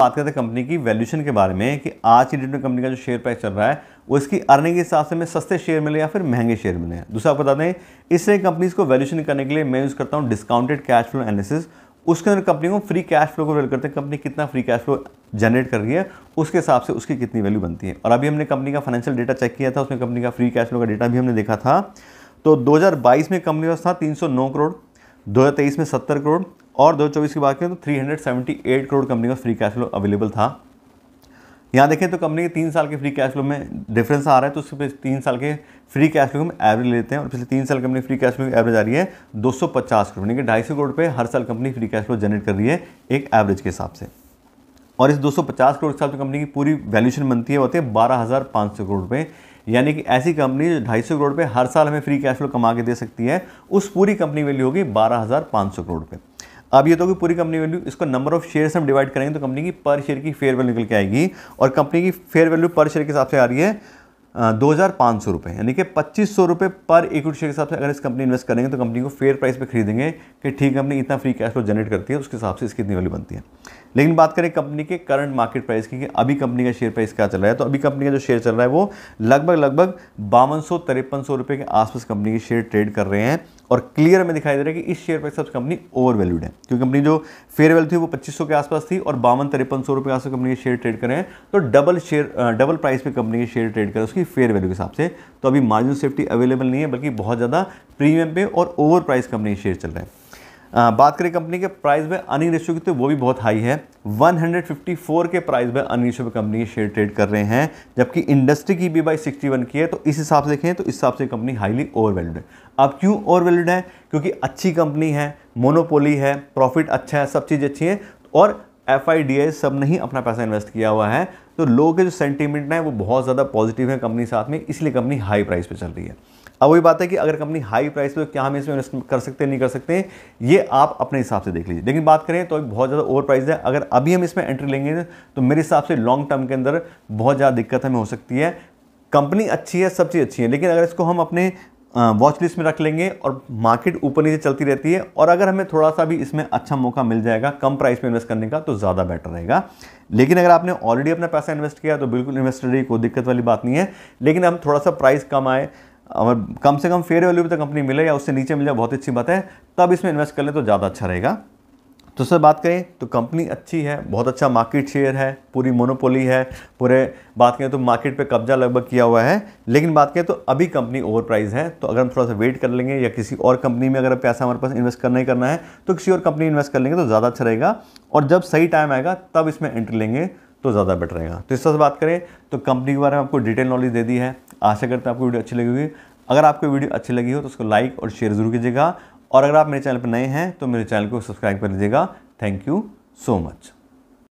बात करते हैं कंपनी की वैल्यूशन के बारे में कि आज की डेट में कंपनी का जो शेयर प्राइस चल रहा है वो इसकी अर्निंग के हिसाब से मैं सस्ते शेयर मिले या फिर महंगे शेयर मिले हैं दूसरा आपको बता दें इससे कंपनीज को वैल्यूशन करने के लिए मैं यूज़ करता हूँ डिस्काउंटेड कैश फ्लो एनालिसिस उसके अंदर कंपनी को फ्री कैश फ्लो को वेल करते हैं कंपनी कितना फ्री कैश फ्लो जनरेट कर रही है उसके हिसाब से उसकी कितनी वैल्यू बनती है और अभी हमने कंपनी का फाइनेंशियल डेटा चेक किया था उसमें कंपनी का फ्री कैश फ्लो का डेटा भी हमने देखा था तो दो में कंपनी का था तीन करोड़ 2023 में 70 करोड़ और दो चौबीस की बात करें तो three hundred seventy eight crore company का फ्री कैश फ्लो अवेलेबल था यहाँ देखें तो कंपनी के तीन साल के फ्री कैश फ्लो में डिफरेंस आ रहा है तो उसके तीन साल के फ्री कैश फ्लो हम एवरेज लेते हैं और पिछले तीन साल कंपनी फ्री कैश फ्लो की एवरेज आ रही है 250 करोड़ यानी कि ढाई करोड़ पे हर साल company free cash flow generate कर रही है एक एवरेज के हिसाब से और इस 250 करोड़ के हिसाब से कंपनी की पूरी वैल्यूशन बनती है होती है बारह करोड़ रुपये यानी कि ऐसी कंपनी जो ढाई करोड़ रुपये हर साल हमें फ्री कैश फ्लो कमा के दे सकती है उस पूरी कंपनी वैल्यू होगी बारह करोड़ रुपये अब ये तो कि पूरी कंपनी वैल्यू इसको नंबर ऑफ शेयर से हम डिवाइड करेंगे तो कंपनी की पर शेयर की फेयर वैल्यू निकल के आएगी और कंपनी की फेयर वैल्यू पर शेयर के हिसाब से आ रही है दो हज़ार पाँच सौ रुपये यानी कि पच्चीस सौ रुपये पर इक्विटी शेयर के हिसाब से अगर इस कंपनी इन्वेस्ट करेंगे तो कंपनी को फेयर प्राइस पे खरीदेंगे कि ठीक कंपनी इतना फ्री कैश फ्लो जनरेट करती है उसके हिसाब से इसकी इतनी वैल्यू बनती है लेकिन बात करें कंपनी के करंट मार्केट प्राइस की कि अभी कंपनी का शेयर प्राइस क्या चल रहा है तो अभी कंपनी का जो शेयर चल रहा है वो लगभग लगभग बावन सौ तिरपन सौ रुपये के आसपास कंपनी के शेयर ट्रेड कर रहे हैं और क्लियर हमें दिखाई दे रहा है कि इस शेयर पर सबसे कंपनी ओवर वैल्यूड है क्योंकि कंपनी जो फेयर वैल्यू थी वो 2500 के आसपास थी और बावन तिरपन सौ रुपये आसपास कंपनी के शेयर ट्रेड करें तो डबल शेयर डबल प्राइस पे कंपनी के शेयर ट्रेड करें उसकी फेयर वैल्यू के हिसाब से तो अभी मार्जिन सेफ्टी अवेलेबल नहीं है बल्कि बहुत ज़्यादा प्रीमियम पे और ओवर प्राइस कंपनी के शेयर चल रहे हैं बात करें कंपनी के प्राइस में अर्निंग रेशियो की तो वो भी बहुत हाई है 154 के प्राइस में अर्निंग रेशियो पर कंपनी के शेयर ट्रेड कर रहे हैं जबकि इंडस्ट्री की बी बाई सिक्सटी की है तो इस हिसाब से देखें तो इस हिसाब से कंपनी हाईली वैल्यूड है अब क्यों वैल्यूड है क्योंकि अच्छी कंपनी है मोनोपोली है प्रॉफिट अच्छा है सब चीज़ अच्छी है और एफ आई सब ने ही अपना पैसा इन्वेस्ट किया हुआ है तो लोगों के जो सेंटीमेंट है वो बहुत ज़्यादा पॉजिटिव है कंपनी साथ में इसलिए कंपनी हाई प्राइस पर चल रही है अब वही बात है कि अगर कंपनी हाई प्राइस पे क्या हम इसमें इन्वेस्ट कर सकते हैं नहीं कर सकते हैं ये आप अपने हिसाब से देख लीजिए लेकिन बात करें तो एक बहुत ज़्यादा ओवर प्राइस है अगर अभी हम इसमें एंट्री लेंगे तो मेरे हिसाब से लॉन्ग टर्म के अंदर बहुत ज़्यादा दिक्कत हमें हो सकती है कंपनी अच्छी है सब चीज़ अच्छी है लेकिन अगर इसको हम अपने वॉच लिस्ट में रख लेंगे और मार्केट ऊपर नीचे चलती रहती है और अगर हमें थोड़ा सा भी इसमें अच्छा मौका मिल जाएगा कम प्राइस में इन्वेस्ट करने का तो ज़्यादा बेटर रहेगा लेकिन अगर आपने ऑलरेडी अपना पैसा इन्वेस्ट किया तो बिल्कुल इन्वेस्टर की कोई दिक्कत वाली बात नहीं है लेकिन हम थोड़ा सा प्राइस कम आए अगर कम से कम फेयर वैल्यू भी तो कंपनी मिले या उससे नीचे मिल जाए बहुत अच्छी बात है तब इसमें इन्वेस्ट कर लें तो ज़्यादा अच्छा रहेगा तो सर बात करें तो कंपनी अच्छी है बहुत अच्छा मार्केट शेयर है पूरी मोनोपोली है पूरे बात करें तो मार्केट पे कब्जा लगभग किया हुआ है लेकिन बात करें तो अभी कंपनी ओवर प्राइज है तो अगर हम थोड़ा सा वेट कर लेंगे या किसी और कंपनी में अगर पैसा हमारे पास इन्वेस्ट करना ही करना है तो किसी और कंपनी इन्वेस्ट कर लेंगे तो ज़्यादा अच्छा रहेगा और जब सही टाइम आएगा तब इसमें एंट्री लेंगे तो ज़्यादा बेटर रहेगा तो इस तरह से बात करें तो कंपनी के बारे में आपको डिटेल नॉलेज दे दी है आशा करते हैं आपको वीडियो अच्छी लगी होगी अगर आपको वीडियो अच्छी लगी हो तो उसको लाइक और शेयर ज़रूर कीजिएगा और अगर आप मेरे चैनल पर नए हैं तो मेरे चैनल को सब्सक्राइब कर लीजिएगा थैंक यू सो मच